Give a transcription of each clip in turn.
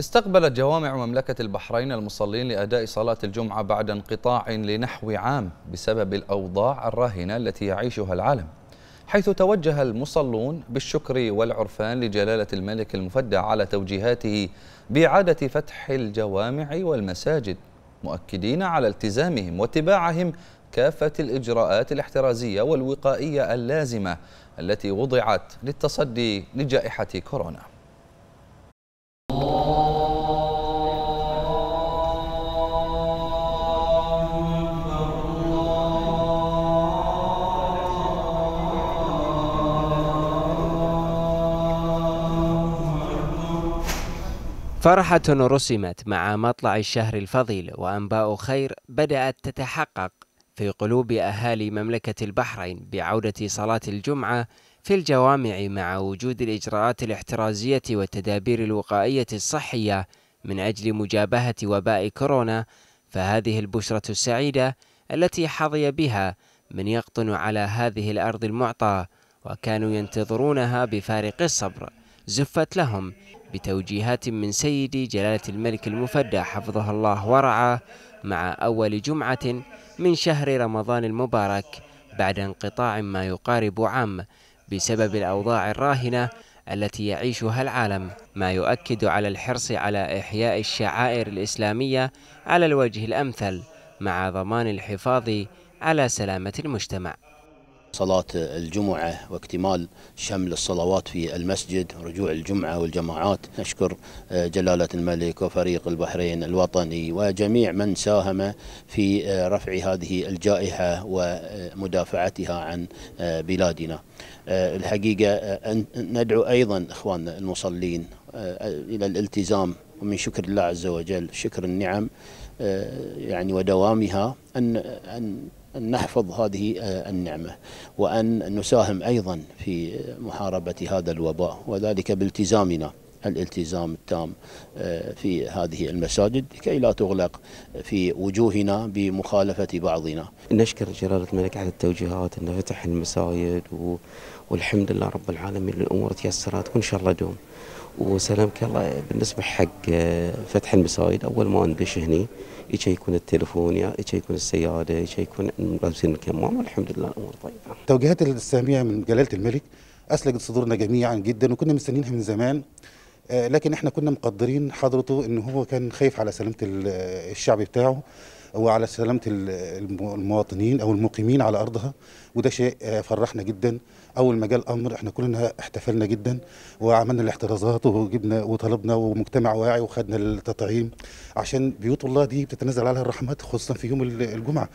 استقبلت جوامع مملكة البحرين المصلين لأداء صلاة الجمعة بعد انقطاع لنحو عام بسبب الأوضاع الراهنة التي يعيشها العالم حيث توجه المصلون بالشكر والعرفان لجلالة الملك المفدى على توجيهاته بإعادة فتح الجوامع والمساجد مؤكدين على التزامهم واتباعهم كافة الإجراءات الاحترازية والوقائية اللازمة التي وضعت للتصدي لجائحة كورونا فرحة رسمت مع مطلع الشهر الفضيل وأنباء خير بدأت تتحقق في قلوب أهالي مملكة البحرين بعودة صلاة الجمعة في الجوامع مع وجود الإجراءات الاحترازية والتدابير الوقائية الصحية من أجل مجابهة وباء كورونا فهذه البشرة السعيدة التي حظي بها من يقطن على هذه الأرض المعطاة وكانوا ينتظرونها بفارق الصبر زفت لهم بتوجيهات من سيدي جلالة الملك المفدى حفظه الله ورعاه مع أول جمعة من شهر رمضان المبارك بعد انقطاع ما يقارب عام بسبب الأوضاع الراهنة التي يعيشها العالم ما يؤكد على الحرص على إحياء الشعائر الإسلامية على الوجه الأمثل مع ضمان الحفاظ على سلامة المجتمع صلاة الجمعة واكتمال شمل الصلوات في المسجد رجوع الجمعة والجماعات نشكر آه، جلالة الملك وفريق البحرين الوطني وجميع من ساهم في آه، رفع هذه الجائحة ومدافعتها عن آه، بلادنا الحقيقة ندعو أيضا إخواننا المصلين إلى الالتزام ومن شكر الله عز وجل شكر النعم يعني ودوامها أن أن نحفظ هذه آه، النعمة وأن نساهم أيضا في محاربة هذا الوباء وذلك بالتزامنا الالتزام التام آه، في هذه المساجد كي لا تغلق في وجوهنا بمخالفة بعضنا نشكر جلالة الملك على التوجيهات أنه فتح المساجد و... والحمد لله رب العالمين الأمور تيسرت وإن شاء الله دوم وسلامك الله بالنسبة حق آه، فتح المساجد أول ما ندش هني ايش يكون التليفون يا ايش يكون السياده ايش يكون لابسين الكمام والحمد لله الامور طيبه. توجيهات الساميه من جلاله الملك اسلجت صدورنا جميعا جدا وكنا مستنيينها من زمان آه، لكن احنا كنا مقدرين حضرته ان هو كان خايف على سلامه آه، الشعب بتاعه وعلى سلامه المواطنين او المقيمين على ارضها وده شيء آه، فرحنا جدا اول ما جاء الامر احنا كلنا احتفلنا جدا وعملنا الاحترازات وجبنا وطلبنا ومجتمع واعي وخدنا التطعيم عشان بيوت الله دي بتتنزل عليها الرحمات خصوصا في يوم الجمعه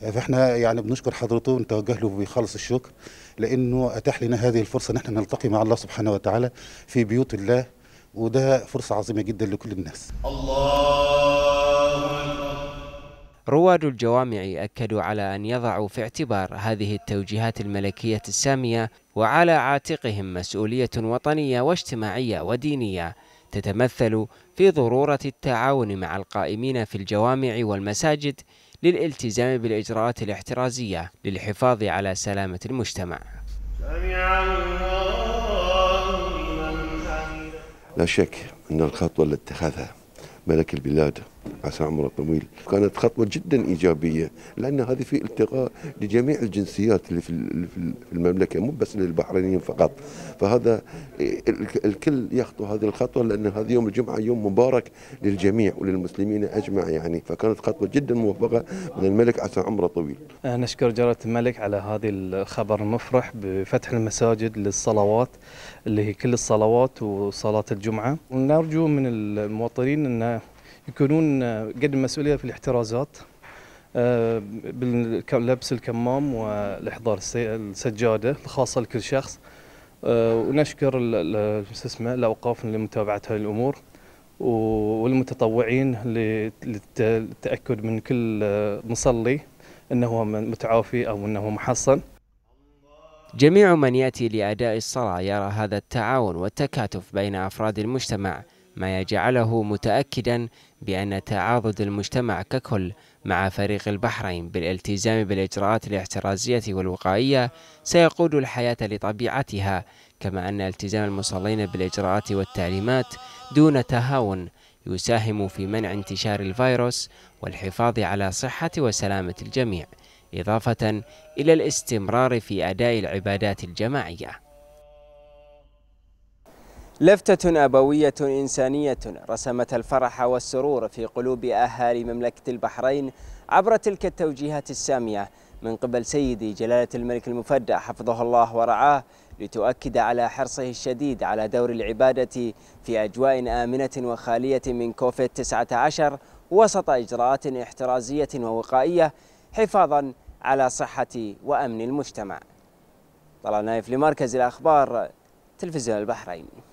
فاحنا يعني بنشكر حضرته ونتوجه له بخالص الشكر لانه اتاح لنا هذه الفرصه ان احنا نلتقي مع الله سبحانه وتعالى في بيوت الله وده فرصة عظيمة جدا لكل الناس الله رواد الجوامع أكدوا على أن يضعوا في اعتبار هذه التوجيهات الملكية السامية وعلى عاتقهم مسؤولية وطنية واجتماعية ودينية تتمثل في ضرورة التعاون مع القائمين في الجوامع والمساجد للالتزام بالإجراءات الاحترازية للحفاظ على سلامة المجتمع. لا شك أن الخطوة التي اتخذها ملك البلاد عسى عمره طويل كانت خطوة جدا إيجابية لأن هذه في التقاء لجميع الجنسيات اللي في المملكة مو بس للبحرينيين فقط فهذا الكل يخطو هذه الخطوة لأن هذا يوم الجمعة يوم مبارك للجميع وللمسلمين أجمع يعني فكانت خطوة جدا موفقة من الملك عسى عمره طويل أه، نشكر جلالة الملك على هذه الخبر المفرح بفتح المساجد للصلوات اللي هي كل الصلوات وصلاة الجمعة ونرجو من المواطنين أنه يكونون آه، قد المسؤوليه في الاحترازات آه، بلبس الكمام والاحضار السجاده الخاصه لكل شخص آه، ونشكر شو اسمه الاوقاف لمتابعه هذه الامور والمتطوعين للتاكد من كل مصلي انه متعافي او انه محصن جميع من ياتي لاداء الصلاه يرى هذا التعاون والتكاتف بين افراد المجتمع ما يجعله متأكدا بأن تعاضد المجتمع ككل مع فريق البحرين بالالتزام بالإجراءات الاحترازية والوقائية سيقود الحياة لطبيعتها كما أن التزام المصلين بالإجراءات والتعليمات دون تهاون يساهم في منع انتشار الفيروس والحفاظ على صحة وسلامة الجميع إضافة إلى الاستمرار في أداء العبادات الجماعية لفتة أبوية إنسانية رسمت الفرح والسرور في قلوب أهالي مملكة البحرين عبر تلك التوجيهات السامية من قبل سيدي جلالة الملك المفدى حفظه الله ورعاه لتؤكد على حرصه الشديد على دور العبادة في أجواء آمنة وخالية من كوفيد 19 وسط إجراءات احترازية ووقائية حفاظا على صحة وأمن المجتمع طلع نايف لمركز الأخبار تلفزيون البحرين